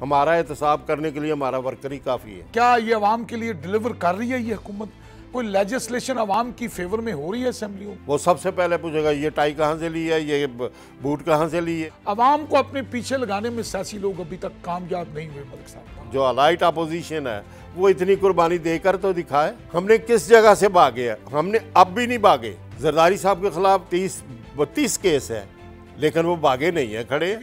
हमारा एहतसाब करने के लिए हमारा वर्कर ही काफ़ी है क्या ये आवाम के लिए डिलीवर कर रही है ये हुकूमत कोई लेजिस्लेशन आवाम की फेवर में हो रही है असम्बली वो सबसे पहले पूछेगा ये टाई कहाँ से ली है ये बूट कहाँ से ली है आवाम को अपने पीछे लगाने में सियासी लोग अभी तक कामयाब नहीं हुए मलिक साहब जो अलाइट अपोजिशन है वो इतनी कुर्बानी देकर तो दिखाए हमने किस जगह से भागे है हमने अब भी नहीं भागे जरदारी साहब के खिलाफ तीस बत्तीस केस है लेकिन वो भागे नहीं है खड़े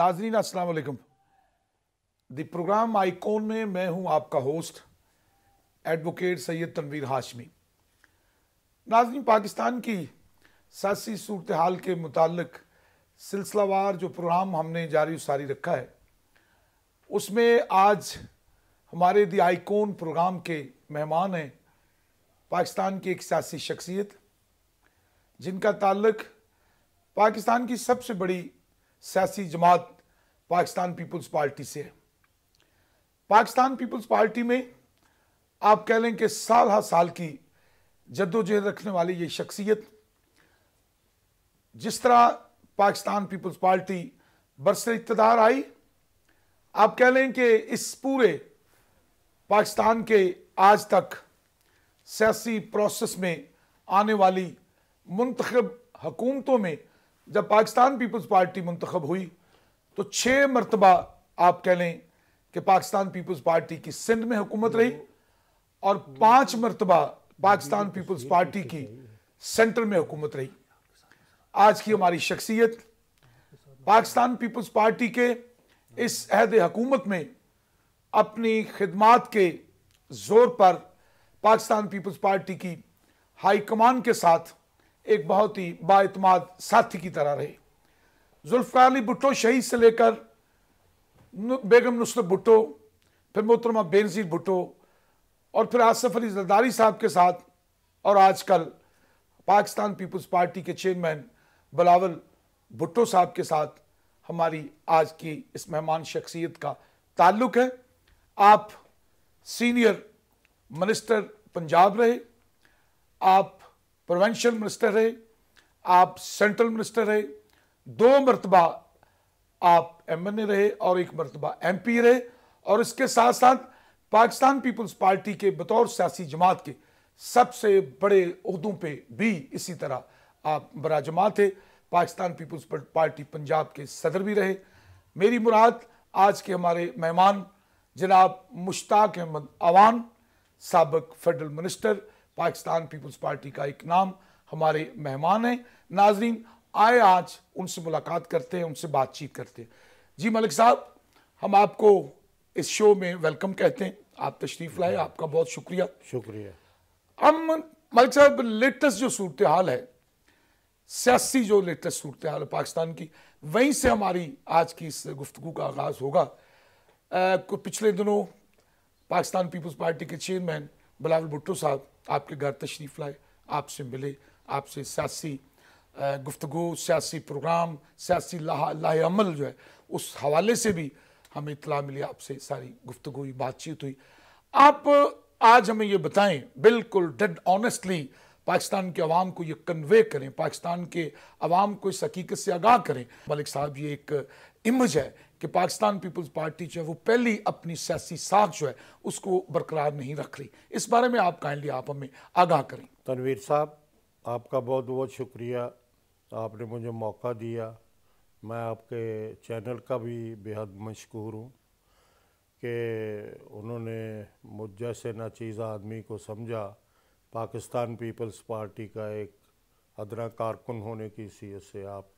नाजरीन असलकम द प्रोग्राम आइकॉन में मैं हूं आपका होस्ट एडवोकेट सैयद तनवीर हाशमी नाजरीन पाकिस्तान की सियासी सूरत हाल के मुतक सिलसिलावार जो प्रोग्राम हमने जारी सारी रखा है उसमें आज हमारे दी आइकॉन प्रोग्राम के मेहमान हैं पाकिस्तान की एक सियासी शख्सियत जिनका ताल्लक पाकिस्तान की सबसे बड़ी सियासी जमात पाकिस्तान पीपल्स पार्टी से है पाकिस्तान पीपल्स पार्टी में आप कह लें कि साल हर साल की जद्दोजहद रखने वाली ये शख्सियत जिस तरह पाकिस्तान पीपल्स पार्टी बरसर इकतदार आई आप कह लें कि इस पूरे पाकिस्तान के आज तक सियासी प्रोसेस में आने वाली मुंतखब हकूमतों में जब पाकिस्तान पीपल्स पार्टी मंतखब हुई तो छः मरतबा आप कह लें कि पाकिस्तान पीपल्स पार्टी की सिंध में हुकूमत रही और पांच मरतबा पाकिस्तान पीपल्स पार्टी की सेंटर में हुकूमत रही आज की हमारी शख्सियत पाकिस्तान पीपल्स पार्टी के इस अहद हकूमत में अपनी खदमात के ज़ोर पर पाकिस्तान पीपल्स पार्टी की हाई कमान के साथ एक बहुत ही बातमाद साथी की तरह रहे जुल्फ़ार अली भुट्टो शहीद से लेकर बेगम नुसरत भुट्टो फिर मोहतरमा बेनजीर भुट्टो और फिर आसफ अली जरदारी साहब के साथ और आजकल पाकिस्तान पीपल्स पार्टी के चेयरमैन बलावल भुट्टो साहब के साथ हमारी आज की इस मेहमान शख्सियत का ताल्लुक है आप सीनियर मिनिस्टर पंजाब रहे आप प्रोवेंशियल मिनिस्टर रहे आप सेंट्रल मिनिस्टर रहे दो मरतबा आप एमएनए रहे और एक मरतबा एमपी रहे और इसके साथ साथ पाकिस्तान पीपल्स पार्टी के बतौर सियासी जमात के सबसे बड़े उहदों पे भी इसी तरह आप बरा जमात थे पाकिस्तान पीपल्स पार्टी पंजाब के सदर भी रहे मेरी मुराद आज के हमारे मेहमान जनाब मुश्ताक अहमद अवान सबक फेडरल मिनिस्टर पाकिस्तान पीपल्स पार्टी का एक नाम हमारे मेहमान हैं नाजरीन आए आज उनसे मुलाकात करते हैं उनसे बातचीत करते हैं जी मलिक साहब हम आपको इस शो में वेलकम कहते हैं आप तशरीफ लाए आपका बहुत शुक्रिया शुक्रिया हम मलिक साहब लेटेस्ट जो सूरत हाल है सियासी जो लेटेस्ट सूरत हाल है पाकिस्तान की वहीं से हमारी आज की इस गुफ्तु का आगाज़ होगा आ, पिछले दिनों पाकिस्तान पीपल्स पार्टी के चेयरमैन बिलावल भुट्टो साहब आपके घर तशरीफ़ लाए आपसे मिले आपसे सियासी गुफ्तु सियासी प्रोग्राम सियासी लाहमल जो है उस हवाले से भी हमें इतला मिली आपसे सारी गुफ्तु हुई बातचीत हुई आप आज हमें ये बताएं बिल्कुल डेड ऑनेस्टली पाकिस्तान के अवाम को ये कन्वे करें पाकिस्तान के अवाम को इस हकीकत से आगाह करें मलिक साहब ये एक इमज है कि पाकिस्तान पीपल्स पार्टी जो है वो पहली अपनी सियासी साख जो है उसको बरकरार नहीं रख रही इस बारे में आप काइंडली आप हमें आगाह करें तनवीर साहब आपका बहुत बहुत शुक्रिया आपने मुझे मौका दिया मैं आपके चैनल का भी बेहद मशहूर हूँ कि उन्होंने मुझ जैसे नाचीज़ आदमी को समझा पाकिस्तान पीपल्स पार्टी का एक अदरा कारकुन होने की सीएस से आप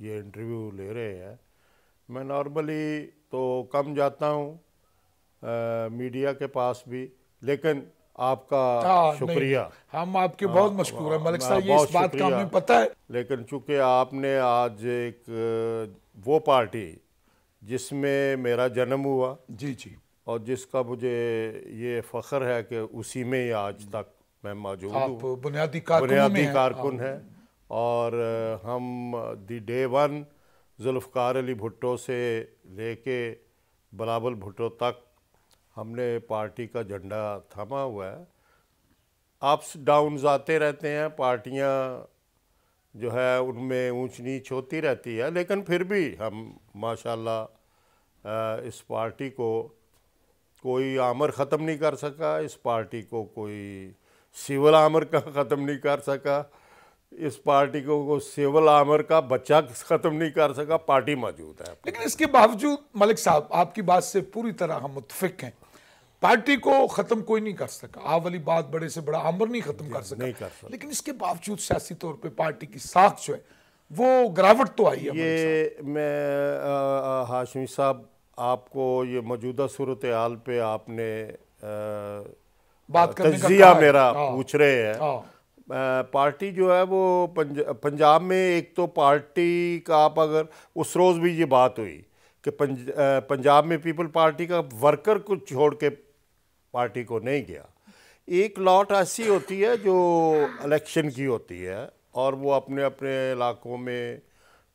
ये इंटरव्यू ले रहे हैं मैं नॉर्मली तो कम जाता हूँ मीडिया के पास भी लेकिन आपका हाँ, शुक्रिया हम आपके आ, हाँ, बहुत मशहूर हैं मलिक साहब ये इस बात का हमें पता है लेकिन चूंकि आपने आज एक वो पार्टी जिसमें मेरा जन्म हुआ जी जी और जिसका मुझे ये फ़ख्र है कि उसी में ही आज तक मैं मौजूद हूँ बुनियादी कारकुन बुनियादी कारकुन हाँ। है और हम the day one Zulfikar Ali Bhutto से लेके बलावल भुट्टो तक हमने पार्टी का झंडा थमा हुआ है अप्स डाउन आते रहते हैं पार्टियां जो है उनमें ऊंच नीच होती रहती है लेकिन फिर भी हम माशाल्लाह इस पार्टी को कोई आमर ख़त्म नहीं कर सका इस पार्टी को कोई सिविल आमर का ख़त्म नहीं कर सका इस पार्टी को, को सेवल आमर का बच्चा खत्म नहीं कर सका पार्टी मौजूद है लेकिन इसके बावजूद मलिक साहब आपकी बात से पूरी तरह हम मुतफिक हैं पार्टी को खत्म कोई नहीं कर सका आ वाली बात बड़े से बड़ा आमर नहीं खत्म कर सका नहीं कर सका लेकिन इसके बावजूद सियासी तौर पे पार्टी की साख जो है वो गिरावट तो आई है ये मैं हाशमी साहब आपको ये मौजूदा सूरत हाल पे आपने आ, बात कर मेरा हाँ। पूछ रहे हैं हाँ। पार्टी जो है वो पंज, पंजाब में एक तो पार्टी का आप अगर उस रोज़ भी ये बात हुई कि पंज, पंजाब में पीपल पार्टी का वर्कर को छोड़ के पार्टी को नहीं गया एक लॉट ऐसी होती है जो इलेक्शन की होती है और वो अपने अपने इलाकों में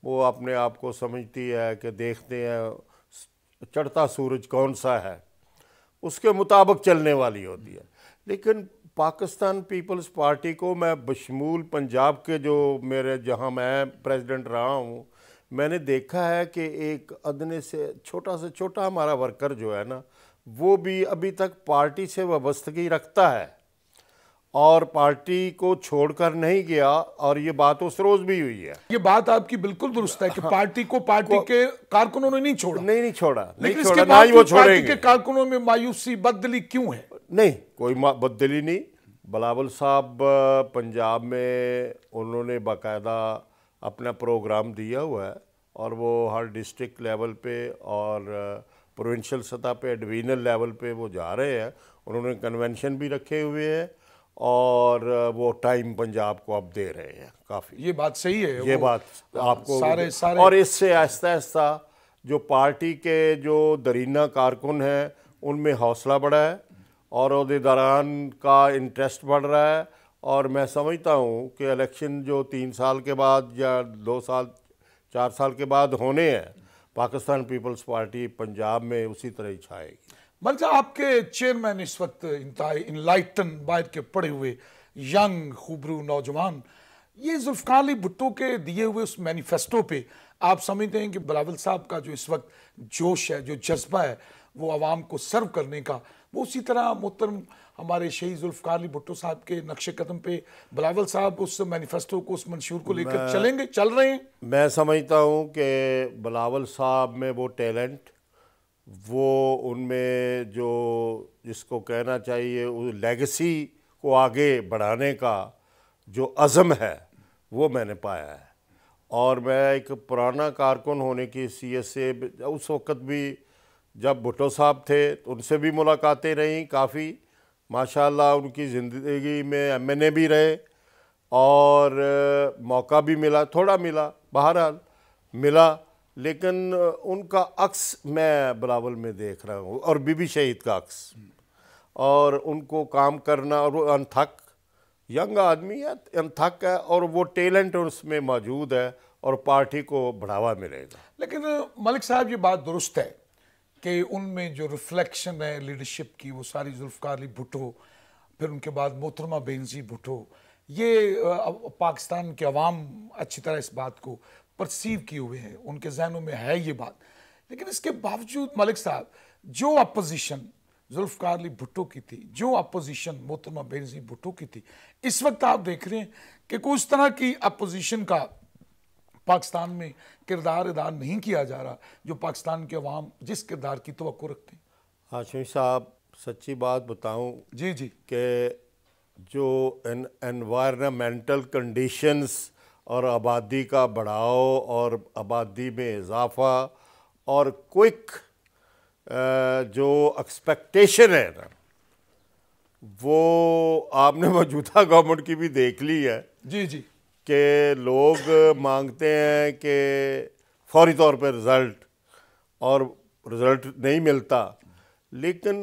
वो अपने आप को समझती है कि देखते हैं चढ़ता सूरज कौन सा है उसके मुताबिक चलने वाली होती है लेकिन पाकिस्तान पीपल्स पार्टी को मैं बशमूल पंजाब के जो मेरे जहां मैं प्रेसिडेंट रहा हूं मैंने देखा है कि एक अदने से छोटा से छोटा हमारा वर्कर जो है ना वो भी अभी तक पार्टी से वाबस्तगी रखता है और पार्टी को छोड़कर नहीं गया और ये बात उस रोज भी हुई है ये बात आपकी बिल्कुल दुरुस्त है कि हाँ, पार्टी को पार्टी को, के कारकुनों ने नहीं छोड़ा नहीं नहीं छोड़ा लेकिन नहीं छोड़ा, इसके वो छोड़ेंगे पार्टी के कारकुनों में मायूसी बदली क्यों है नहीं कोई बदली नहीं बलावल साहब पंजाब में उन्होंने बाकायदा अपना प्रोग्राम दिया हुआ है और वो हर डिस्ट्रिक्ट लेवल पे और प्रोविंशियल सतह पे डिवीजनल लेवल पे वो जा रहे हैं उन्होंने कन्वेंशन भी रखे हुए हैं और वो टाइम पंजाब को आप दे रहे हैं काफ़ी ये बात सही है ये बात आपको सारे सारे और इससे आहिस्ता आहिस्ता जो पार्टी के जो दरीना कारकुन हैं उनमें हौसला बढ़ा है और अहदे दौरान का इंटरेस्ट बढ़ रहा है और मैं समझता हूँ कि इलेक्शन जो तीन साल के बाद या दो साल चार साल के बाद होने हैं पाकिस्तान पीपल्स पार्टी पंजाब में उसी तरह ही छाएगी बल्कि आपके चेयरमैन इस वक्त इंतहाई इनलाइटन बाहर के पड़े हुए यंग खूबरू नौजवान ये जुल्फ़ार अली भुट्टो के दिए हुए उस मैनिफेस्टो पे आप समझते हैं कि बलावल साहब का जो इस वक्त जोश है जो जज्बा है वो आवाम को सर्व करने का वो उसी तरह मोहतरम हमारे जुल्फकार जुल्फ़ार भुट्टो साहब के नक्श कदम पे बलावल साहब उस मैनिफेस्टो को उस मंशूर को लेकर चलेंगे चल रहे हैं मैं समझता हूँ कि बलावल साहब में वो टैलेंट वो उनमें जो जिसको कहना चाहिए उस लेगेसी को आगे बढ़ाने का जो अज़म है वो मैंने पाया है और मैं एक पुराना कारकुन होने की सीयत से उस वक़्त भी जब भुट्टो साहब थे तो उनसे भी मुलाकातें रहीं काफ़ी माशाल्लाह उनकी ज़िंदगी में एमएनए भी रहे और मौका भी मिला थोड़ा मिला बहरहाल मिला लेकिन उनका अक्स मैं बलावल में देख रहा हूँ और बीबी शहीद का अक्स और उनको काम करना और वो अनथक यंग आदमी है अनथक है और वो टैलेंट उसमें मौजूद है और पार्टी को बढ़ावा मिलेगा लेकिन मलिक साहब ये बात दुरुस्त है कि उनमें जो रिफ्लेक्शन है लीडरशिप की वो सारी जुल्फकार अली भुटो फिर उनके बाद मोहतरमा बेनजी भुटो ये पाकिस्तान के अवाम अच्छी तरह इस बात को परसीव किए हुए हैं उनके जहनों में है ये बात लेकिन इसके बावजूद मलिक साहब जो अपोजिशन जुल्फकार अली भुटो की थी जो अपोजिशन मोहतरमा बेनजी भुटो की थी इस वक्त आप देख रहे हैं कि कुछ तरह की अपोजिशन का पाकिस्तान में किरदार अदा नहीं किया जा रहा जो पाकिस्तान के अवाम जिस किरदार की तो रखते हैं हाशमी साहब सच्ची बात बताऊँ जी जी के जो एनवायरमेंटल कंडीशंस और आबादी का बढ़ाव और आबादी में इजाफा और क्विक जो एक्सपेक्टेशन है ना वो आपने मौजूदा गवर्नमेंट की भी देख ली है जी जी कि लोग मांगते हैं कि फौरी तौर पर रिज़ल्ट और रिज़ल्ट नहीं मिलता लेकिन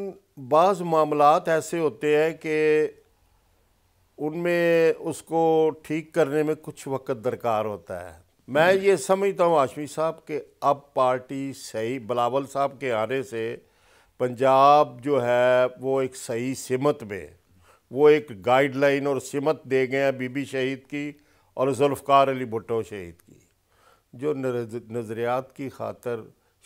बाज़ मामला ऐसे होते हैं कि उनमें उसको ठीक करने में कुछ वक्त दरकार होता है मैं ये समझता हूँ आशमी साहब कि अब पार्टी सही बलावल साहब के आने से पंजाब जो है वो एक सही सिमत में वो एक गाइडलाइन और सिमत दे गए हैं बीबी शहीद की और जुल्फ़ार अली भुट्टो शहीद की जो नज़रियात की खातर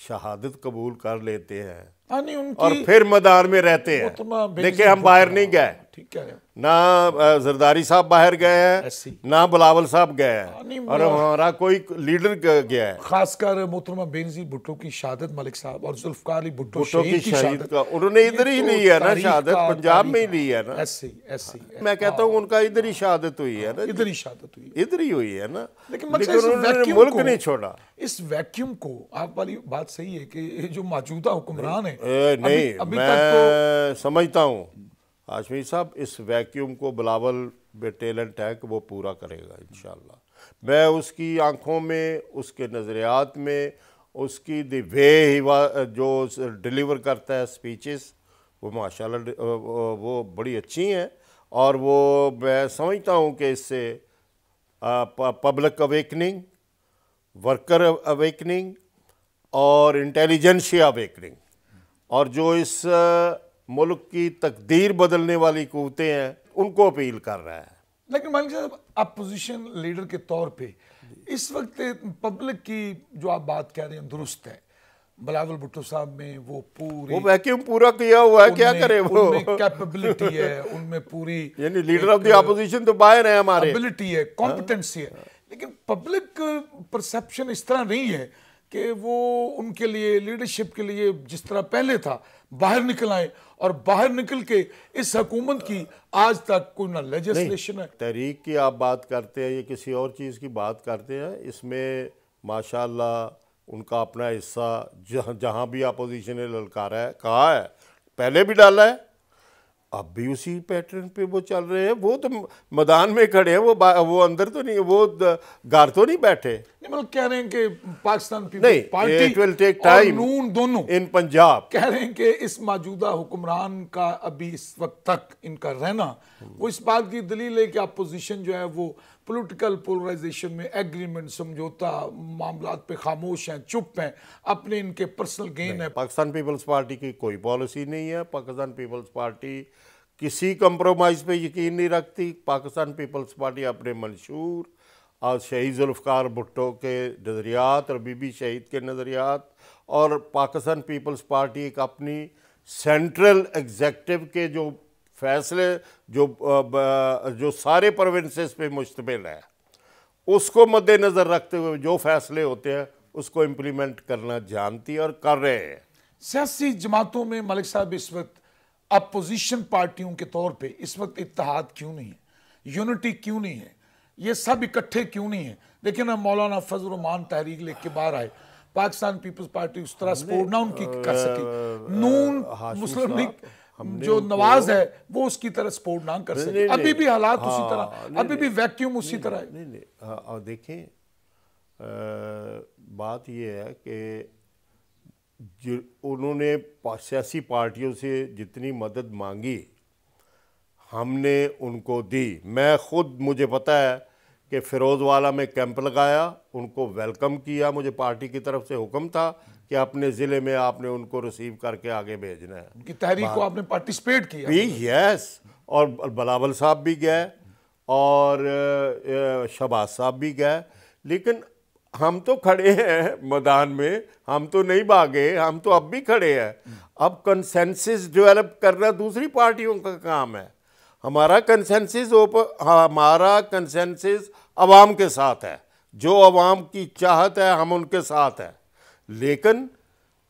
शहादत कबूल कर लेते हैं और फिर मदार में रहते हैं देखिए हम बाहर नहीं गए ठीक कह रहे हो ना जरदारी साहब बाहर गए हैं ना बिलावल साहब गए हैं हाँ, और हमारा कोई लीडर गया है खासकर मोहतरमा बेनजी भुट्टो की शहादत मलिक साहब और जुल्फकार अली भुट्टो शहीद की शहादत का उन्होंने इधर ही ली है ना शहादत पंजाब में ही ली है ना ऐसे ऐसे मैं कहता हूँ हाँ, उनका हाँ। इधर ही शहादत हुई है ना इधर ही शहादत हुई इधर ही हुई है ना लेकिन उन्होंने मुल्क नहीं छोड़ा इस वैक्यूम को आप वाली बात सही है कि जो मौजूदा हुक्मरान है नहीं मैं तो- समझता हूँ आशमी साहब इस वैक्यूम को बिलावल टैलेंट है कि वो पूरा करेगा इन मैं उसकी आँखों में उसके नज़रियात में उसकी दि वे ही जो डिलीवर करता है स्पीचेस वो माशाल्लाह वो बड़ी अच्छी हैं और वो मैं समझता हूँ कि इससे पब्लिक अवेकनिंग वर्कर अवेकनिंग और इंटेलिजेंशिया अवेकनिंग और जो इस मुल्क की तकदीर बदलने वाली कुतें हैं उनको अपील कर रहा है लेकिन मालिक साहब अपोजिशन लीडर के तौर पे इस वक्त पब्लिक की जो आप बात कह रहे हैं दुरुस्त है बलावल भुट्टो साहब में वो पूरी वो वैक्यूम पूरा किया हुआ है क्या करे वो कैपेबिलिटी है उनमें पूरी यानी लीडर ऑफ द अपोजिशन तो बाहर है हमारे एबिलिटी है कॉम्पिटेंसी है लेकिन पब्लिक परसेप्शन इस तरह नहीं है कि वो उनके लिए लीडरशिप के लिए जिस तरह पहले था बाहर निकल आए और बाहर निकल के इस हकूमत की आज तक कोई ना लेजिस्लेशन है तहरीक की आप बात करते हैं या किसी और चीज़ की बात करते हैं इसमें माशाल्लाह उनका अपना हिस्सा जहाँ जहाँ भी अपोजिशन ने ललकारा है कहा है पहले भी डाला है अब भी उसी पैटर्न पे वो चल रहे हैं वो तो मैदान में खड़े हैं वो वो अंदर तो नहीं वो गार तो नहीं बैठे नहीं मतलब कह रहे हैं कि पाकिस्तान नहीं पार्टी टेक टाइम नून दोनों इन पंजाब कह रहे हैं कि इस मौजूदा हुक्मरान का अभी इस वक्त तक इनका रहना वो इस बात की दलील है कि अपोजिशन जो है वो पोलिटिकल पोलराइजेशन में एग्रीमेंट समझौता मामला पे खामोश हैं चुप हैं अपने इनके पर्सनल गेन है पाकिस्तान पीपल्स पार्टी की कोई पॉलिसी नहीं है पाकिस्तान पीपल्स पार्टी किसी कंप्रोमाइज़ पे यकीन नहीं रखती पाकिस्तान पीपल्स पार्टी अपने मंशूर और शहीद जुल्फ़ार भुट्टो के नज़रियात और बीबी शहीद के नज़रियात और पाकिस्तान पीपल्स पार्टी एक अपनी सेंट्रल एग्जेक्टिव के जो फैसले जो जो सारे प्रोविंसेस पे मुश्तमिल है उसको मद्देनज़र रखते हुए जो फैसले होते हैं उसको इम्प्लीमेंट करना जानती है और कर रहे हैं सियासी जमातों में मलिक साहब इस वक्त अपोजिशन पार्टियों के तौर पे इस वक्त इतिहाद क्यों नहीं है यूनिटी क्यों नहीं है ये सब इकट्ठे क्यों नहीं है देखिए ना मौलाना फजलरमान तहरीक लेख के बाहर आए पाकिस्तान पीपल्स पार्टी उस तरह सपोर्ट ना उनकी कर सकी नून मुस्लिम लीग जो नवाज है वो उसकी तरह सपोर्ट ना कर सके अभी भी हालात उसी हाँ, तरह अभी भी वैक्यूम उसी तरह है नहीं नहीं हाँ, और देखें बात यह है कि उन्होंने सियासी पार्टियों से जितनी मदद मांगी हमने उनको दी मैं ख़ुद मुझे पता है कि फ़िरोज़वाला में कैंप लगाया उनको वेलकम किया मुझे पार्टी की तरफ से हुक्म था कि अपने ज़िले में आपने उनको रिसीव करके आगे भेजना है उनकी तहरीक को आपने पार्टिसिपेट किया भी यस और बलावल साहब भी गए और शबाज साहब भी गए लेकिन हम तो खड़े हैं मैदान में हम तो नहीं भागे हम तो अब भी खड़े हैं अब कंसेंसिस डेवलप करना दूसरी पार्टियों का काम है हमारा कंसेंसिस हमारा कंसेंसिस आवाम के साथ है जो आवाम की चाहत है हम उनके साथ हैं लेकिन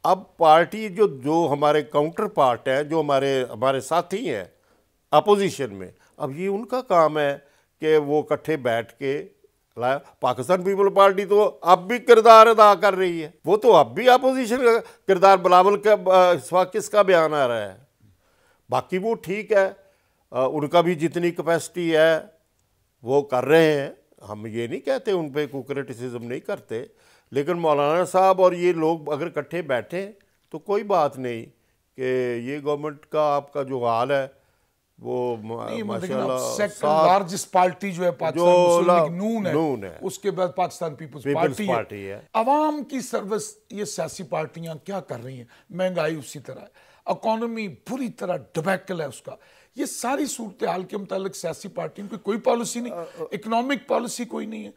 अब पार्टी जो जो हमारे काउंटर पार्ट हैं जो हमारे हमारे साथी हैं अपोजिशन में अब ये उनका काम है कि वो इकट्ठे बैठ के पाकिस्तान पीपल पार्टी तो अब भी किरदार अदा कर रही है वो तो अब भी अपोजिशन का किरदार बलावल का किसका बयान आ रहा है बाकी वो ठीक है आ, उनका भी जितनी कैपेसिटी है वो कर रहे हैं हम ये नहीं कहते उन पर कोई नहीं करते लेकिन मौलाना साहब और ये लोग अगर इकट्ठे बैठे तो कोई बात नहीं कि ये गवर्नमेंट का आपका जो हाल है वो मतलब लार्जेस्ट पार्टी जो है पाकिस्तान नून है, नून है उसके बाद पाकिस्तान पीपल्स पार्टी, पार्टी है, है। अवाम की सर्विस ये सियासी पार्टियां क्या कर रही हैं महंगाई उसी तरह है इकोनॉमी बुरी तरह डबैकल है उसका ये सारी सूरत हाल के मुतालिक सियासी पार्टियों की कोई पॉलिसी नहीं इकोनॉमिक पॉलिसी कोई नहीं है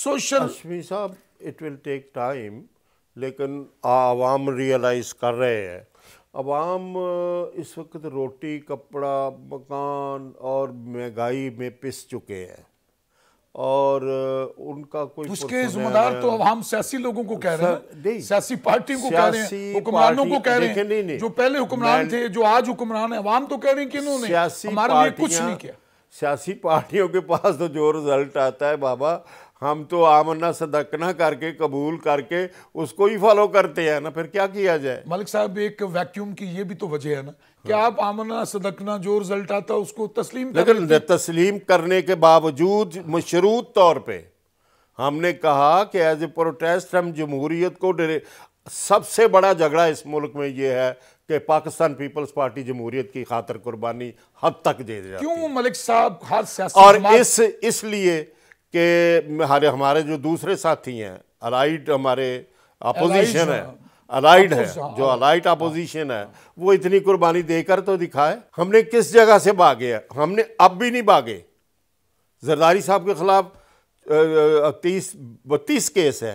सोशल साहब इट विल टेक टाइम लेकिन आवाम रियलाइज कर रहे हैं आवाम इस वक्त रोटी कपड़ा मकान और महंगाई में पिस चुके हैं और उनका कोई उसके जिम्मेदार तो हम सियासी लोगों को कह रहे हैं सियासी पार्टियों को कह रहे हैं हुक्मरानों को कह रहे हैं नहीं, नहीं। जो पहले हुक्मरान थे जो आज हुक्मरान है आवाम तो कह रहे हैं कि इन्होंने हमारे लिए कुछ नहीं किया सियासी पार्टियों के पास तो जो रिजल्ट आता है बाबा हम तो आमना सदकना करके कबूल करके उसको ही फॉलो करते हैं ना फिर क्या किया जाए मलिक साहब एक वैक्यूम की ये भी तो वजह है ना कि आप आमना सदकना जो रिजल्ट आता उसको तस्लीम लेकिन तस्लीम करने के बावजूद मशरूत तौर पर हमने कहा कि एज ए प्रोटेस्ट हम जमहूरीत को सबसे बड़ा झगड़ा इस मुल्क में ये है कि पाकिस्तान पीपल्स पार्टी जमहूरियत की खातर कुर्बानी हद तक दे जाती क्यों मलिक साहब हर और इस इसलिए कि हमारे हमारे जो दूसरे साथी हैं अलाइड हमारे अपोजिशन है अलाइड है जो अलाइड अपोजिशन है वो इतनी कुर्बानी देकर तो दिखाए हमने किस जगह से भागे हमने अब भी नहीं भागे जरदारी साहब के खिलाफ तीस बत्तीस केस है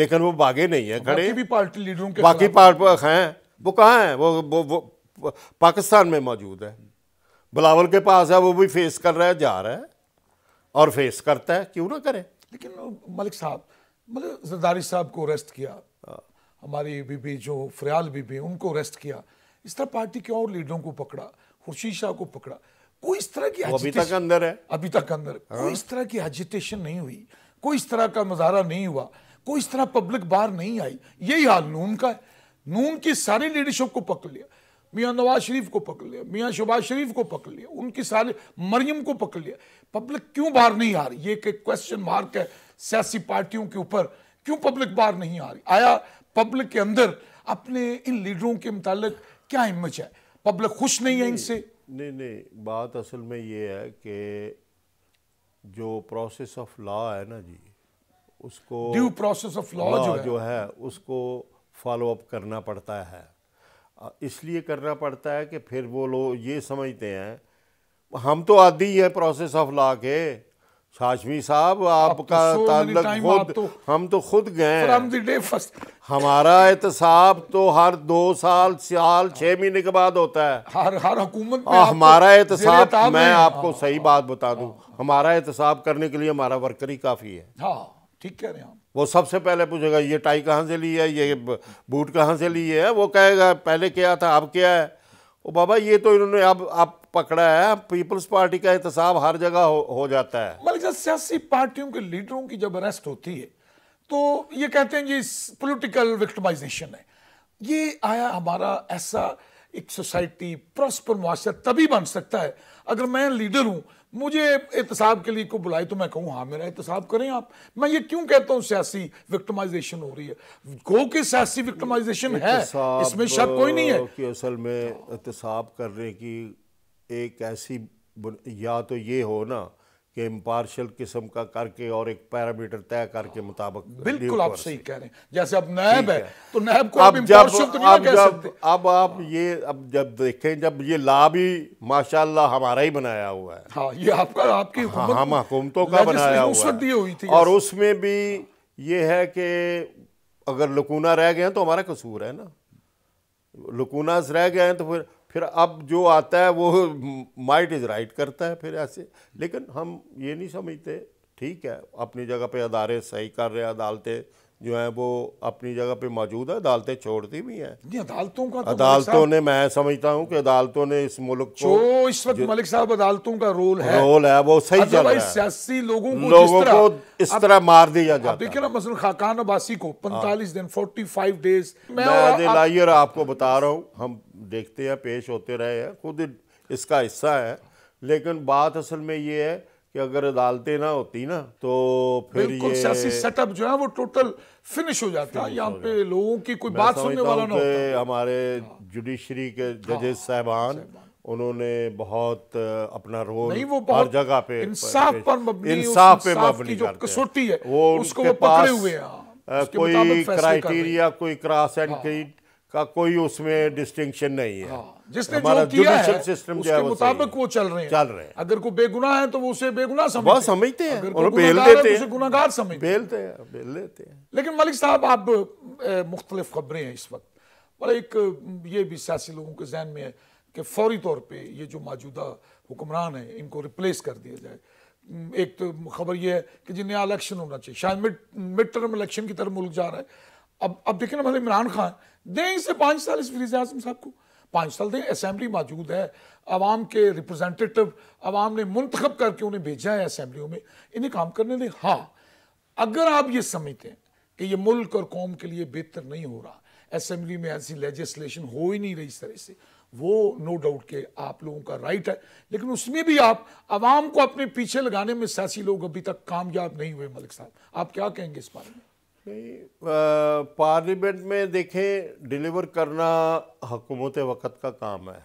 लेकिन वो भागे नहीं है खड़े भी पार्टी लीडरों के बाकी पार्टी हैं वो कहाँ हैं वो, वो वो पाकिस्तान में मौजूद है बलावल के पास है वो भी फेस कर रहा है जा रहा है और फेस करता है क्यों ना करे लेकिन मलिक साहब मतलब जरदारी साहब को अरेस्ट किया हमारी बीबी जो फ्रयाल बीबी उनको अरेस्ट किया इस तरह पार्टी के और लीडरों को पकड़ा खुर्शीद शाह को पकड़ा कोई इस तरह की अभी तक अंदर है अभी तक अंदर कोई हाँ। इस तरह की एजिटेशन नहीं हुई कोई इस तरह का मजारा नहीं हुआ कोई इस तरह पब्लिक बाहर नहीं आई यही हाल नून का है नून की सारी लीडरशिप को पकड़ लिया मियाँ नवाज शरीफ को पकड़ लिया मियाँ शहबाज शरीफ को पकड़ लिया उनकी सारे मरियम को पकड़ लिया पब्लिक क्यों बाहर नहीं आ रही ये एक क्वेश्चन मार्क है सियासी पार्टियों के ऊपर क्यों पब्लिक बाहर नहीं आ रही आया पब्लिक के अंदर अपने इन लीडरों के मुतालिक क्या हिम्मत है पब्लिक खुश नहीं है इनसे नहीं नहीं बात असल में ये है कि जो प्रोसेस ऑफ लॉ है ना जी उसको ड्यू प्रोसेस ऑफ लॉ जो है उसको फॉलो अप करना पड़ता है इसलिए करना पड़ता है कि फिर वो लोग ये समझते हैं हम तो आदि है प्रोसेस ऑफ लॉ के शाशमी साहब तो आपका ताल्लुक खुद तो, हम तो खुद गए हमारा एहतसाब तो हर दो साल साल छः महीने के बाद होता है हर हर हुकूमत में हमारा एहतसाब तो मैं आपको सही हाँ। बात बता दूं हाँ। हमारा एहतसाब करने के लिए हमारा वर्कर ही काफ़ी है हाँ ठीक कह रहे हैं आप वो सबसे पहले पूछेगा ये टाई कहाँ से ली है ये बूट कहाँ से ली है वो कहेगा पहले क्या था अब क्या है वो बाबा ये तो इन्होंने अब आप पकड़ा है पीपल्स पार्टी का एहतसाब हर जगह हो, हो जाता है जब सियासी पार्टियों के लीडरों की जब अरेस्ट होती है तो ये कहते हैं जी पोलिटिकल विक्टमाइजेशन है ये आया हमारा ऐसा एक सोसाइटी प्रॉस्पर मुआसर तभी बन सकता है अगर मैं लीडर हूँ मुझे एहतसाब के लिए को बुलाए तो मैं कहूँ हाँ मेरा एहतसाब करें आप मैं ये क्यों कहता हूँ सियासी विक्टमाइजेशन हो रही है गो के सियासी विक्टमाइजेशन है इसमें शक कोई नहीं है कि असल में एहतसाब करने की एक ऐसी या तो ये हो ना कि इम्पार्शल किस्म का करके और एक पैरामीटर तय करके मुताबिक बिल्कुल आप सही कह रहे हैं जैसे अब नैब है, है तो नैब को आप जब, तो नहीं अब कह जब, सकते अब आप ये अब जब देखें जब ये ला भी माशाल्लाह हमारा ही बनाया हुआ है हाँ ये आपका आपकी हम हाँ, हुकूमतों हाँ, तो का बनाया हुआ है और उसमें भी ये है कि अगर लकूना रह गए तो हमारा कसूर है ना लकूना रह गए हैं तो फिर फिर अब जो आता है वो माइट इज़ राइट करता है फिर ऐसे लेकिन हम ये नहीं समझते ठीक है अपनी जगह पे अदारे सही कर रहे हैं अदालतें जो है वो अपनी जगह पे मौजूद है अदालतें छोड़ती भी हैं अदालतों का तो अदालतों ने मैं समझता हूँ कि अदालतों ने इस मुल्क को जो इस वक्त मलिक साहब अदालतों का रोल है रोल है वो सही चल रहा है सियासी लोगों को लोगों को इस तरह मार दिया जाता देखिए ना मसलन खाकान अब्बासी को 45 दिन 45 डेज मैं आपको बता रहा हूँ हम देखते हैं पेश होते रहे हैं खुद इसका हिस्सा है लेकिन बात असल में ये है कि अगर अदालतें ना होती ना तो फिर ये सियासी सेटअप जो है वो टोटल फिनिश हो जाता है यहाँ पे लोगों की कोई बात सुनने वाला ना होता हमारे जुडिशरी हाँ। के जजेस हाँ, साहबान उन्होंने बहुत अपना रोल नहीं वो हर जगह पे इंसाफ पर इंसाफ पे मबनी जो कसौटी है वो उसको वो पकड़े हुए हैं हाँ, कोई क्राइटेरिया कोई क्रॉस एंड का कोई उसमें डिस्टिंक्शन नहीं है जिसने जो किया है सिस्टम उसके मुताबिक वो चल रहे हैं चल रहे हैं अगर कोई बेगुनाह है तो वो उसे बेगुनाह समझते हैं समझते हैं और बेल देते तो हैं उसे समझते बेलते हैं बेल लेते हैं लेकिन मलिक साहब आप मुख्तलिफ खबरें हैं इस वक्त और एक ये भी सियासी लोगों के जहन में है कि फौरी तौर पर ये जो मौजूदा हुक्मरान है इनको रिप्लेस कर दिया जाए एक तो खबर यह है कि जी नया इलेक्शन होना चाहिए शायद मिड मिड टर्म इलेक्शन की तरफ मुल्क जा रहा है अब अब देखिए ना मतलब इमरान खान दें इसे पाँच साल इस वजी अजम साहब को पाँच साल दें असम्बली मौजूद है आवाम के रिप्रजेंटेटिव आवाम ने मंतखब करके उन्हें भेजा है असम्बलियों में इन्हें काम करने दें हाँ अगर आप ये समझते हैं कि ये मुल्क और कौम के लिए बेहतर नहीं हो रहा असम्बली में ऐसी लेजिस्लेशन हो ही नहीं रही इस तरह से वो नो डाउट के आप लोगों का राइट है लेकिन उसमें भी आप आवाम को अपने पीछे लगाने में सियासी लोग अभी तक कामयाब नहीं हुए मलिक साहब आप क्या कहेंगे इस बारे में पार्लियामेंट में देखें डिलीवर करना हुकूमत वक़्त का काम है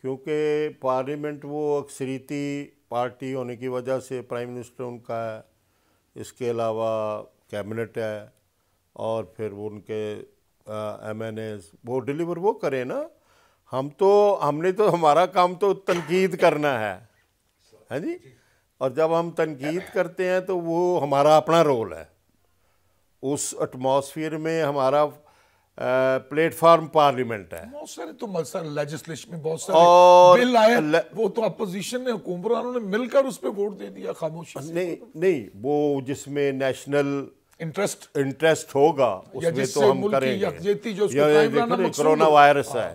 क्योंकि पार्लियामेंट वो अक्सरीती पार्टी होने की वजह से प्राइम मिनिस्टर उनका है इसके अलावा कैबिनेट है और फिर वो उनके एम एन एज वो डिलीवर वो करें ना हम तो हमने तो हमारा काम तो तनकीद करना है है जी और जब हम तनकीद करते हैं तो वो हमारा अपना रोल है उस एटमॉस्फेयर में हमारा प्लेटफॉर्म पार्लियामेंट है बहुत सारे तो सारे लेजिस्लेशन में बहुत सारे और बिल आए ल... वो तो अपोजिशन ने हुकुमरानों ने मिलकर उस पर वोट दे दिया खामोशी नहीं नहीं वो जिसमें नेशनल इंटरेस्ट इंटरेस्ट होगा उसमें तो हम करेंगे कोरोना वायरस है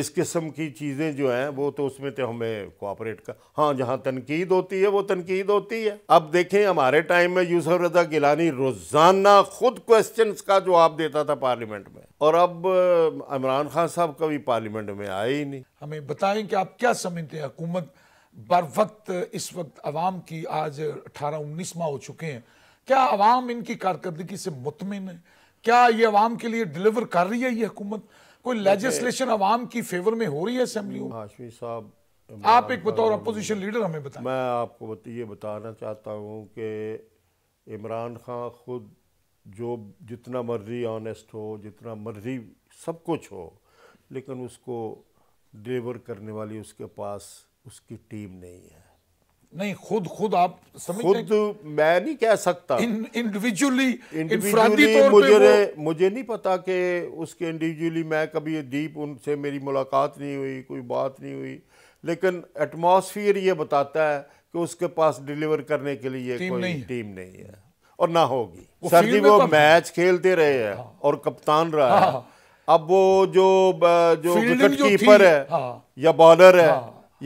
इस किस्म की चीज़ें जो हैं वो तो उसमें तो हमें कोऑपरेट कर हाँ जहाँ तनकीद होती है वो तनकीद होती है अब देखें हमारे टाइम में यूसफ रजा गिलानी रोज़ाना ख़ुद क्वेश्चन का जवाब देता था पार्लियामेंट में और अब इमरान खान साहब कभी पार्लियामेंट में आए ही नहीं हमें बताएं कि आप क्या समझते हैं हुकूमत बर वक्त इस वक्त आवाम की आज अठारह उन्नीस माह हो चुके हैं क्या आवाम इनकी कारकर्दगी से मुतमिन है क्या ये आवाम के लिए डिलीवर कर रही है ये हुकूमत कोई लेजिस्लेशन आवाम की फेवर में हो रही है असम्बली हाशमी साहब आप एक बतौर अपोजिशन लीडर हमें बताएं मैं आपको ये बताना चाहता हूँ कि इमरान खान खुद जो जितना मर्जी ऑनेस्ट हो जितना मर्जी सब कुछ हो लेकिन उसको डिलीवर करने वाली उसके पास उसकी टीम नहीं है नहीं खुद खुद आप समझ खुद मैं नहीं कह सकता इंडिविजुअली इंडिविजुअली मुझे मुझे नहीं पता कि उसके इंडिविजुअली मैं कभी दीप उनसे मेरी मुलाकात नहीं हुई कोई बात नहीं हुई लेकिन एटमॉस्फियर ये बताता है कि उसके पास डिलीवर करने के लिए टीम कोई नहीं टीम नहीं है और ना होगी सर जी वो मैच खेलते रहे हैं हाँ। और कप्तान रहा है हाँ। अब वो जो जो विकेट कीपर है हाँ। या बॉलर है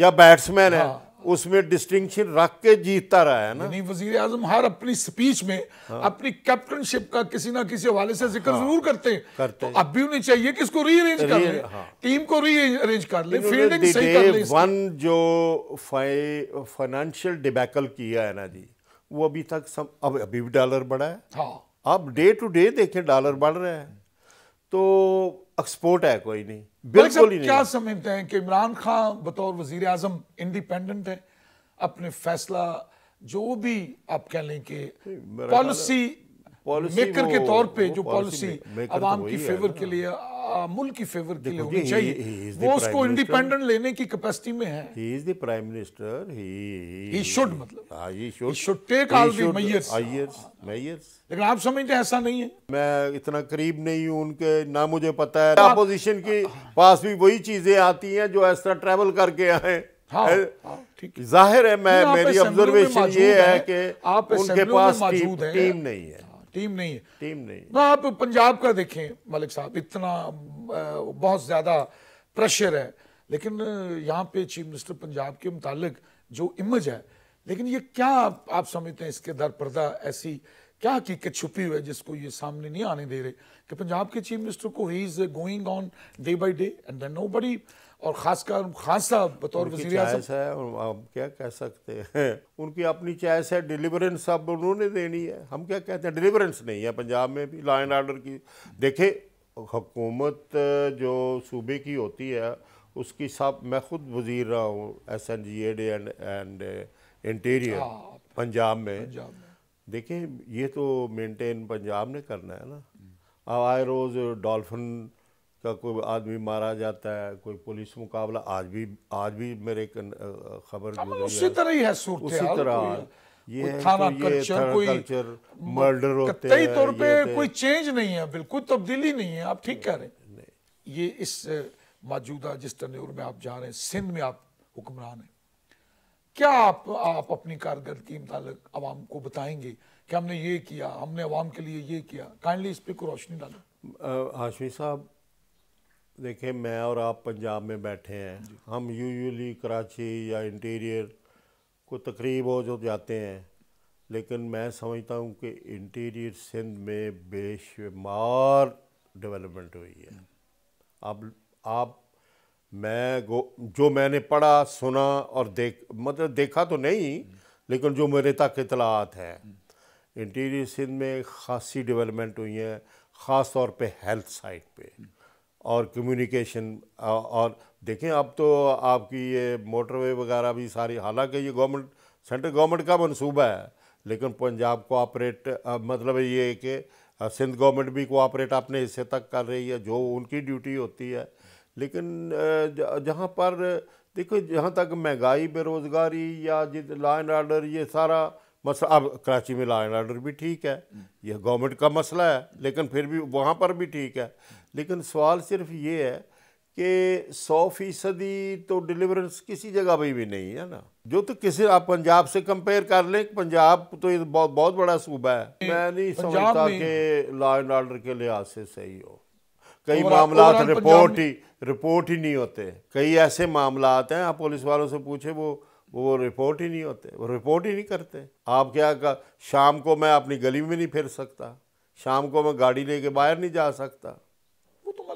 या बैट्समैन है उसमें डिस्टिंक्शन रख के जीतता रहा है ना नहीं वजीर आजम हर अपनी स्पीच में हाँ। अपनी कैप्टनशिप का किसी ना किसी हवाले से जिक्र हाँ। जरूर करते हैं करते तो अब भी उन्हें चाहिए कि इसको रीअरेंज हाँ। कर लें हाँ। टीम को रीअरेंज कर ले फील्डिंग सही कर ले वन जो फाइनेंशियल डिबैकल किया है ना जी वो अभी तक सम, अब अभी भी डॉलर बढ़ा है हाँ। अब डे टू डे देखें डॉलर बढ़ रहे हैं तो एक्सपोर्ट है कोई नहीं बिल्कुल ही नहीं क्या समझते हैं कि इमरान खान बतौर वजीर आजम इंडिपेंडेंट है अपने फैसला जो भी आप कह लें कि पॉलिसी मेकर के तौर पे जो पॉलिसी तो आवाम की फेवर के लिए मुल्क की फेवर के लिए होनी चाहिए वो उसको इंडिपेंडेंट लेने की कैपेसिटी में है he is the prime minister he he should मतलब हां he should take all the measures measures लेकिन आप समझते हैं ऐसा नहीं है मैं इतना करीब नहीं हूं उनके ना मुझे पता है अपोजिशन तो के पास भी वही चीजें आती हैं जो ऐसा ट्रैवल करके आए हाँ, हाँ, जाहिर है मैं मेरी ऑब्जर्वेशन ये है कि उनके पास टीम नहीं है टीम नहीं है टीम नहीं ना आप पंजाब का देखें मलिक साहब इतना बहुत ज़्यादा प्रेशर है लेकिन यहाँ पे चीफ मिनिस्टर पंजाब के मुतालिक जो इमेज है लेकिन ये क्या आप, समझते हैं इसके दर पर्दा ऐसी क्या हकीकत छुपी हुई है जिसको ये सामने नहीं आने दे रहे कि पंजाब के चीफ मिनिस्टर को he is going on day by day and no बड़ी और खासकर खान साहब बतौर वजी है और हम क्या कह सकते हैं उनकी अपनी चॉइस है डिलीवरेंस अब उन्होंने देनी है हम क्या कहते हैं डिलीवरेंस नहीं है पंजाब में भी लॉ एंड ऑर्डर की देखे हुकूमत जो सूबे की होती है उसकी सब मैं खुद वजीर रहा हूँ S N G ad and and interior Punjab में, पंजाब में। देखें ये तो मेंटेन पंजाब ने करना है ना अब आए रोज़ डॉल्फिन का कोई आदमी मारा जाता है कोई पुलिस मुकाबला आज भी आज भी मेरे खबर हाँ, उसी तरह ही है उसी तरह ये तो थाना तो ये कल्चर कोई कल्चर मर्डर होते कई तौर पे कोई चेंज नहीं है बिल्कुल तब्दीली नहीं है आप ठीक कह रहे हैं ये इस मौजूदा जिस तंदूर में आप जा रहे हैं सिंध में आप हुक्मरान हैं क्या आप आप अपनी कारकर्दगी मुतालिक आवाम को बताएंगे कि हमने ये किया हमने आवाम के लिए ये किया काइंडली इस पर कोई रोशनी डालें हाशमी साहब देखिए मैं और आप पंजाब में बैठे हैं हम यूजुअली कराची या इंटीरियर को तकरीब हो जो जाते हैं लेकिन मैं समझता हूँ कि इंटीरियर सिंध में बेशुमार डेवलपमेंट हुई है अब हम्म। आप मैं गो जो मैंने पढ़ा सुना और देख मतलब देखा तो नहीं हम्म। लेकिन जो मेरे तक इतलात हैं हम्म। इंटीरियर सिंध में खासी डेवलपमेंट हुई है ख़ास तौर पे हेल्थ साइड पे और कम्युनिकेशन और देखें अब तो आपकी ये मोटरवे वगैरह भी सारी हालांकि ये गवर्नमेंट सेंट्रल गवर्नमेंट का मनसूबा है लेकिन पंजाब कोऑपरेट मतलब ये कि सिंध गवर्नमेंट भी कोऑपरेट अपने हिस्से तक कर रही है जो उनकी ड्यूटी होती है लेकिन जहाँ पर देखो जहाँ तक महंगाई बेरोज़गारी या जित लॉ एंड ऑर्डर ये सारा मसला अब कराची में लॉ एंड ऑर्डर भी ठीक है यह गवर्नमेंट का मसला है लेकिन फिर भी वहाँ पर भी ठीक है लेकिन सवाल सिर्फ ये है कि सौ फीसदी तो डिलीवरेंस किसी जगह पर भी नहीं है ना जो तो किसी आप पंजाब से कंपेयर कर लें पंजाब तो ये बहुत बहुत बड़ा सूबा है मैं नहीं समझता कि लॉ एंड ऑर्डर के लिहाज से सही हो कई मामला रिपोर्ट ही रिपोर्ट ही नहीं होते कई ऐसे मामला हैं आप पुलिस वालों से पूछे वो वो रिपोर्ट ही नहीं होते वो रिपोर्ट ही नहीं करते आप क्या कर शाम को मैं अपनी गली में नहीं फिर सकता शाम को मैं गाड़ी लेके बाहर नहीं जा सकता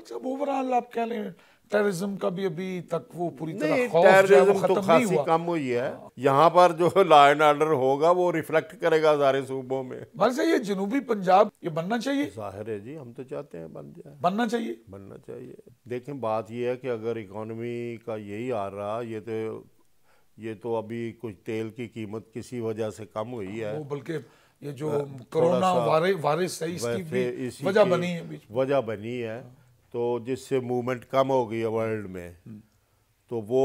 जब ओवरऑल आप कह लें टेररिज्म का भी अभी तक वो पूरी तरह खौफ तो खासी कम हुई है यहाँ पर जो लॉ एंड ऑर्डर होगा वो रिफ्लेक्ट करेगा सारे सूबों में बल्कि ये जनूबी पंजाब ये बनना चाहिए जाहिर है जी हम तो चाहते हैं बन जाए बनना चाहिए बनना चाहिए देखें बात ये है कि अगर इकोनॉमी का यही आ रहा ये तो ये तो अभी कुछ तेल की कीमत किसी वजह से कम हुई हाँ, है बल्कि ये जो कोरोना वायरस है इसकी वजह बनी है वजह बनी है तो जिससे मूवमेंट कम हो गई है वर्ल्ड में हम्म। तो वो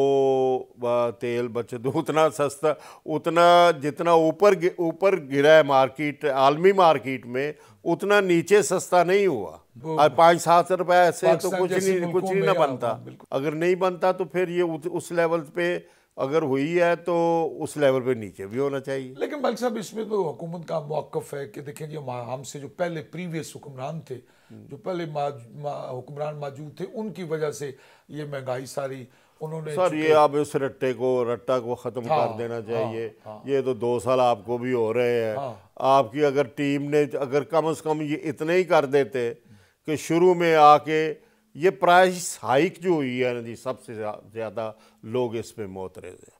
तेल बचत उतना सस्ता उतना जितना ऊपर ऊपर गिरा है मार्केट आलमी मार्केट में उतना नीचे सस्ता नहीं हुआ और पाँच सात रुपए ऐसे तो कुछ नहीं कुछ नहीं ना बनता अगर नहीं बनता तो फिर ये उत, उस लेवल पे अगर हुई है तो उस लेवल पे नीचे भी होना चाहिए लेकिन भाई साहब इसमें तो हुकूमत का मौक़ है कि देखें जो हमसे जो पहले प्रीवियस हुक्मरान थे जो पहले हुक्मरान मौजूद थे उनकी वजह से ये महंगाई सारी उन्होंने सर ये आप इस रट्टे को रट्टा को ख़त्म हाँ, कर देना हाँ, चाहिए हाँ, हाँ, ये तो दो साल आपको भी हो रहे हैं हाँ, आपकी अगर टीम ने अगर कम से कम ये इतने ही कर देते कि शुरू में आके ये प्राइस हाइक जो हुई है ना जी सबसे ज़्यादा लोग इस पर रहे थे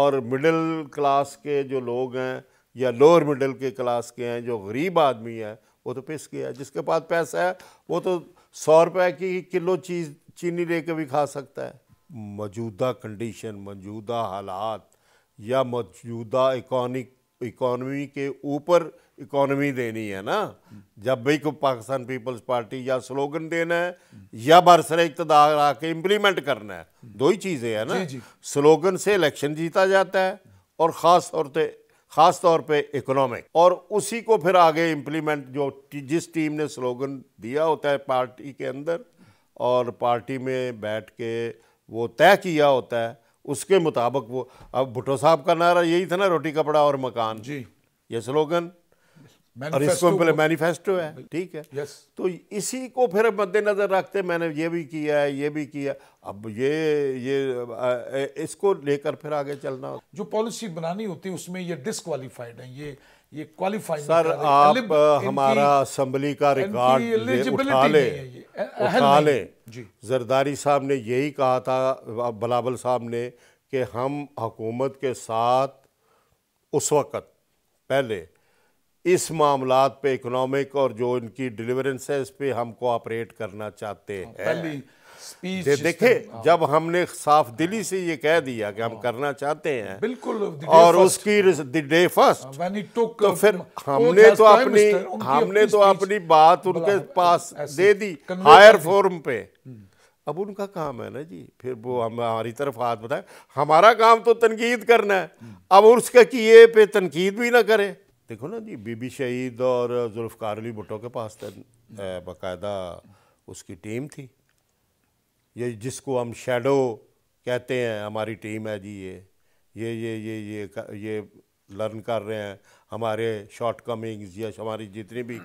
और मिडिल क्लास के जो लोग हैं या लोअर मिडिल के क्लास के हैं जो गरीब आदमी है वो तो पिस गया जिसके पास पैसा है वो तो सौ रुपए की किलो चीज चीनी लेके भी खा सकता है मौजूदा कंडीशन मौजूदा हालात या मौजूदा इकोनिक इकोनॉमी के ऊपर इकोनॉमी देनी है ना जब भी को पाकिस्तान पीपल्स पार्टी या स्लोगन देना है या बरसर इकतदार आके इम्प्लीमेंट करना है दो ही चीज़ें हैं ना जी जी। स्लोगन से इलेक्शन जीता जाता है और ख़ास तौर पर ख़ास तौर पे इकोनॉमिक और उसी को फिर आगे इम्प्लीमेंट जो जिस टीम ने स्लोगन दिया होता है पार्टी के अंदर और पार्टी में बैठ के वो तय किया होता है उसके मुताबिक वो अब भुटो साहब का नारा यही था ना रोटी कपड़ा और मकान जी ये स्लोगन और पहले मैनिफेस्टो है ठीक है यस तो इसी को फिर मद्देनजर रखते मैंने ये भी किया है ये भी किया अब ये ये इसको लेकर फिर आगे चलना जो पॉलिसी बनानी होती है उसमें ये डिसक्वालीफाइड है ये ये क्वालिफाइड सर आप हमारा असम्बली का रिकॉर्ड उठा ले उठा ले जरदारी साहब ने यही कहा था बलावल साहब ने कि हम हुकूमत के साथ उस वक़्त पहले इस मामला पे इकोनॉमिक और जो इनकी डिलीवरेंस है इस पर हम कोऑपरेट करना चाहते हाँ, हैं देखे हाँ। जब हमने साफ दिली से ये कह दिया कि हम हाँ। करना चाहते हैं बिल्कुल और उसकी डे फर्स्ट तो uh, फिर हमने तो अपनी हमने तो अपनी बात उनके पास दे दी हायर फोरम पे हम्म। अब उनका काम है ना जी फिर वो हम हमारी तरफ हाथ बताए हमारा काम तो तनकीद करना है हम्म। अब उसके किए पे तनकीद भी ना करें देखो ना जी बीबी शहीद और जुल्फकार अली भुट्टो के पास तो, बाकायदा उसकी टीम थी ये जिसको हम शेडो कहते हैं हमारी टीम है जी ये ये ये ये ये ये, ये लर्न कर रहे हैं हमारे शॉर्ट कमिंग्स या हमारी जितनी भी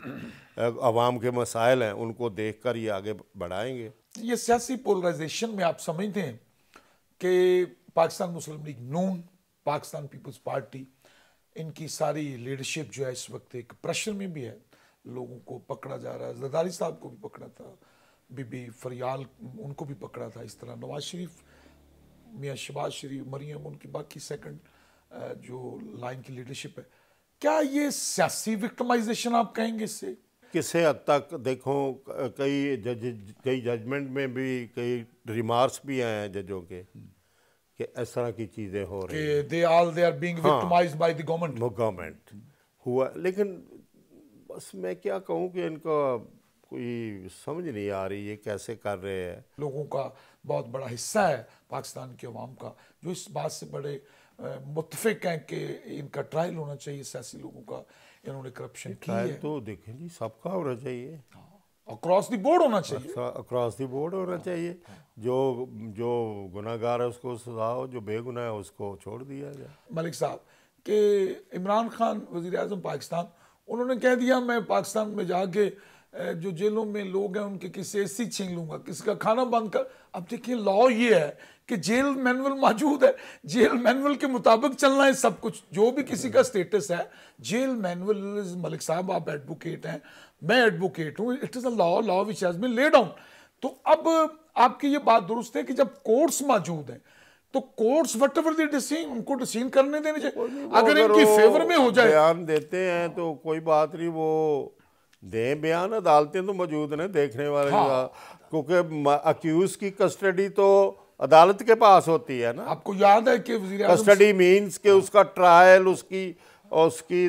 आवाम के मसाइल हैं उनको देख कर ये आगे बढ़ाएंगे ये सियासी पोलराइजेशन में आप समझते हैं कि पाकिस्तान मुस्लिम लीग नून पाकिस्तान पीपल्स पार्टी इनकी सारी लीडरशिप जो है इस वक्त एक प्रेशर में भी है लोगों को पकड़ा जा रहा है जरदारी साहब को भी पकड़ा था बीबी फरियाल उनको भी पकड़ा था इस तरह नवाज शरीफ मियाँ शबाज शरीफ मरियम उनकी बाकी सेकंड जो लाइन की लीडरशिप है क्या ये सियासी विक्टमाइजेशन आप कहेंगे इससे किसे हद तक देखो कई जज कई जजमेंट में भी कई रिमार्क्स भी आए हैं जजों के कि इस तरह की चीज़ें हो रही हैं गवर्नमेंट हाँ, हुआ लेकिन बस मैं क्या कहूँ कि इनका कोई समझ नहीं आ रही ये कैसे कर रहे हैं लोगों का बहुत बड़ा हिस्सा है पाकिस्तान के अवाम का जो इस बात से बड़े मुतफिक हैं कि इनका ट्रायल होना चाहिए सियासी लोगों का इन्होंने करप्शन किया तो देखें जी सबका होना चाहिए हाँ अक्रॉस द बोर्ड होना चाहिए अक्रॉस द बोर्ड होना चाहिए जो जो गुनागार है उसको हो जो बेगुना है उसको छोड़ दिया जाए मलिक साहब के इमरान खान वज़ी अजम पाकिस्तान उन्होंने कह दिया मैं पाकिस्तान में जाके जो जेलों में लोग हैं उनके किसी एसी छीन लूंगा किसी का खाना बंद कर अब देखिए लॉ ये है कि जेल मैनुअल मौजूद है जेल मैनुअल के मुताबिक चलना है सब कुछ जो भी किसी का स्टेटस है जेल मैनुअल मलिक साहब आप एडवोकेट हैं मैं एडवोकेट हूँ it is a law law which has been lay down तो अब आपकी ये बात दुरुस्त है कि जब कोर्ट्स मौजूद हैं तो कोर्ट्स वट एवर दी उनको डिसीन करने देने चाहिए अगर इनकी फेवर में हो जाए बयान देते हैं तो कोई बात नहीं वो दे बयान अदालतें तो मौजूद ने देखने वाले हाँ। क्योंकि अक्यूज की कस्टडी तो अदालत के पास होती है ना आपको याद है कि कस्टडी मींस के हाँ। उसका ट्रायल उसकी उसकी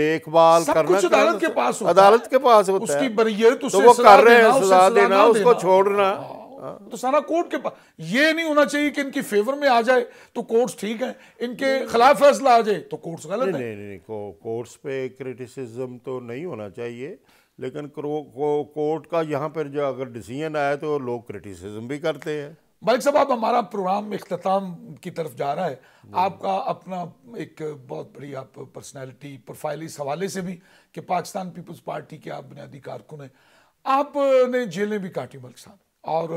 देखभाल करना अदालत के पास अदालत के पास होता है उसकी तो वो कर रहे हैं सजा देना उसको हाँ। छोड़ना तो सारा कोर्ट के पास ये नहीं होना चाहिए कि इनकी फेवर में आ जाए तो कोर्ट्स ठीक है इनके खिलाफ फैसला आ जाए तो कोर्ट्स गलत नहीं, नहीं नहीं को, कोर्ट्स पे क्रिटिसिज्म तो नहीं होना चाहिए लेकिन को, कोर्ट का यहाँ पर जो अगर डिसीजन आया तो लोग क्रिटिसिज्म भी करते हैं मलिक साहब आप हमारा प्रोग्राम अख्ताम की तरफ जा रहा है आपका अपना एक बहुत बड़ी आप पर्सनैलिटी प्रोफाइल इस हवाले से भी कि पाकिस्तान पीपल्स पार्टी के आप बुनियादी कारकुन हैं आपने जेलें भी काटी मलिक साहब और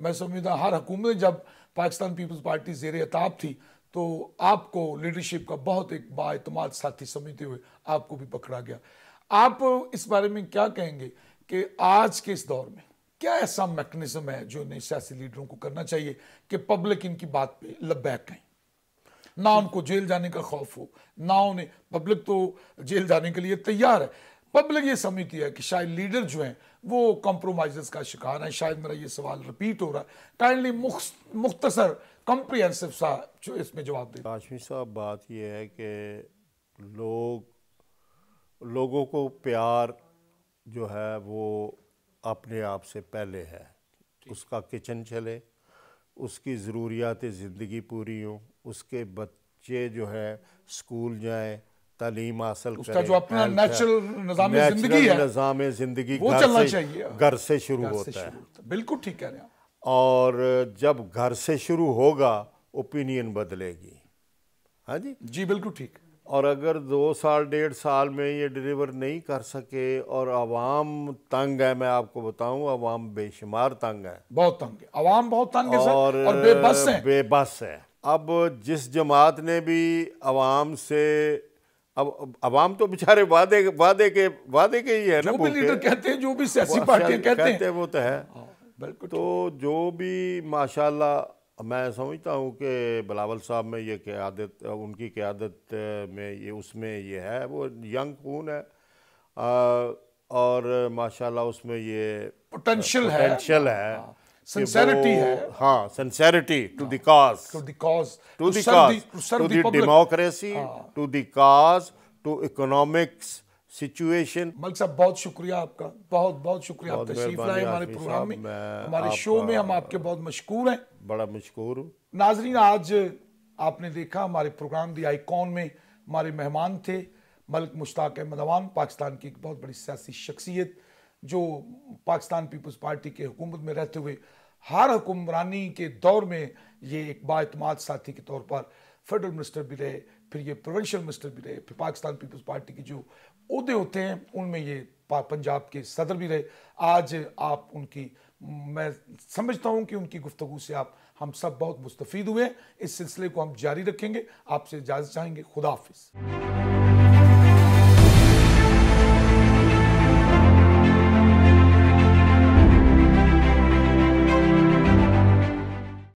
मैं समझता हर हुकूमत जब पाकिस्तान पीपल्स पार्टी जेर एताब थी तो आपको लीडरशिप का बहुत एक बातमाद साथी समझते हुए आपको भी पकड़ा गया आप इस बारे में क्या कहेंगे कि आज के इस दौर में क्या ऐसा मैकनिज़म है जो इन सियासी लीडरों को करना चाहिए कि पब्लिक इनकी बात पे लब्बैक कहें ना उनको जेल जाने का खौफ हो ना उन्हें पब्लिक तो जेल जाने के लिए तैयार है पब्लिक ये समझती है कि शायद लीडर जो हैं वो कॉम्प्रोमाइज का शिकार हैं शायद मेरा ये सवाल रिपीट हो रहा है काइंडली मुख्तसर कम्प्रिहेंसिव सा जो इसमें जवाब दे काशमी साहब बात यह है कि लोग लोगों को प्यार जो है वो अपने आप से पहले है उसका किचन चले उसकी ज़रूरियात ज़िंदगी पूरी हों उसके बच्चे जो है स्कूल जाएँ तालीम हासिल उसका जो अपना नेचुरल निज़ाम ज़िंदगी है निज़ाम ज़िंदगी वो चलना चाहिए घर से शुरू होता है बिल्कुल ठीक कह रहे हैं और जब घर से शुरू होगा ओपिनियन बदलेगी हाँ जी जी बिल्कुल ठीक और अगर दो साल डेढ़ साल में ये डिलीवर नहीं कर सके और आवाम तंग है मैं आपको बताऊं आवाम बेशुमार तंग है बहुत तंग है आवाम बहुत तंग है और, और बेबस है बेबस है अब जिस जमात ने भी आवाम से अब आवाम तो बेचारे वादे वादे के वादे के ही है जो ना भी लीडर कहते हैं जो भी सियासी पार्टियां कहते, कहते हैं वो तो है हाँ, बिल्कुल तो जो भी माशाल्लाह मैं समझता हूँ कि बिलावल साहब में ये क्यादत उनकी क्यादत में ये उसमें ये है वो यंग खून है आ, और माशाल्लाह उसमें ये पोटेंशियल है हाँ, है हाँ। सिंसेरिटी है हाँ sincerity to the to to to cause to the to to to economics situation Malik साहब बहुत शुक्रिया आपका बहुत बहुत शुक्रिया बहुत आप तशरीफ लाए हमारे प्रोग्राम में हमारे शो में हम आपके बहुत मशहूर हैं बड़ा मशहूर हूँ नाजरीन आज आपने देखा हमारे प्रोग्राम दी आईकॉन में हमारे मेहमान थे मलिक मुश्ताक अहमद अवान पाकिस्तान की एक बहुत बड़ी सियासी शख्सियत जो पाकिस्तान पीपल्स पार्टी के हुकूमत में रहते हुए हर हुक्मरानी के दौर में ये एक बातमाद साथी के तौर पर फेडरल मिनिस्टर भी रहे फिर ये प्रोवेंशल मिनिस्टर भी रहे फिर पाकिस्तान पीपल्स पार्टी के जो उहदे होते हैं उनमें ये पंजाब के सदर भी रहे आज आप उनकी मैं समझता हूँ कि उनकी गुफ्तु से आप हम सब बहुत मुस्तफ़ हुए इस सिलसिले को हम जारी रखेंगे आपसे इजाज़त चाहेंगे खुदा हाफिज़